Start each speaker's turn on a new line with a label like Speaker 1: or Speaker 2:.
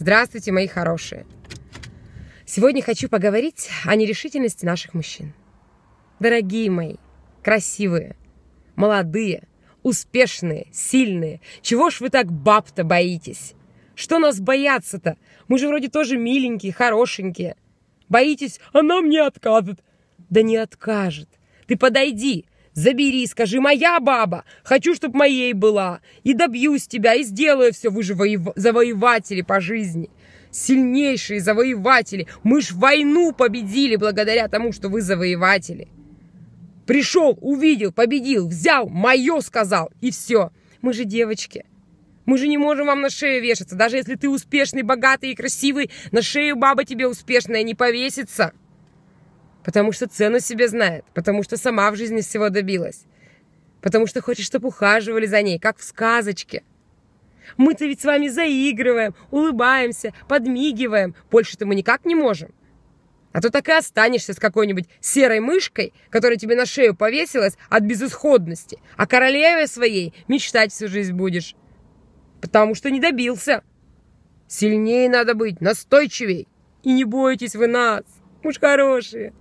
Speaker 1: Здравствуйте, мои хорошие! Сегодня хочу поговорить о нерешительности наших мужчин. Дорогие мои, красивые, молодые, успешные, сильные, чего ж вы так баб-то боитесь? Что нас бояться-то? Мы же вроде тоже миленькие, хорошенькие. Боитесь, она мне откажет. Да не откажет. Ты подойди, Забери, скажи, моя баба, хочу, чтобы моей была. И добьюсь тебя, и сделаю все. Вы же воев... завоеватели по жизни. Сильнейшие завоеватели. Мы ж войну победили благодаря тому, что вы завоеватели. Пришел, увидел, победил, взял, мое сказал, и все. Мы же девочки. Мы же не можем вам на шею вешаться. Даже если ты успешный, богатый и красивый, на шею баба тебе успешная не повесится потому что цену себе знает, потому что сама в жизни всего добилась, потому что хочет, чтобы ухаживали за ней, как в сказочке. Мы-то ведь с вами заигрываем, улыбаемся, подмигиваем. Больше-то мы никак не можем. А то так и останешься с какой-нибудь серой мышкой, которая тебе на шею повесилась от безысходности. А королеве своей мечтать всю жизнь будешь. Потому что не добился. Сильнее надо быть, настойчивей. И не бойтесь вы нас, муж хорошие.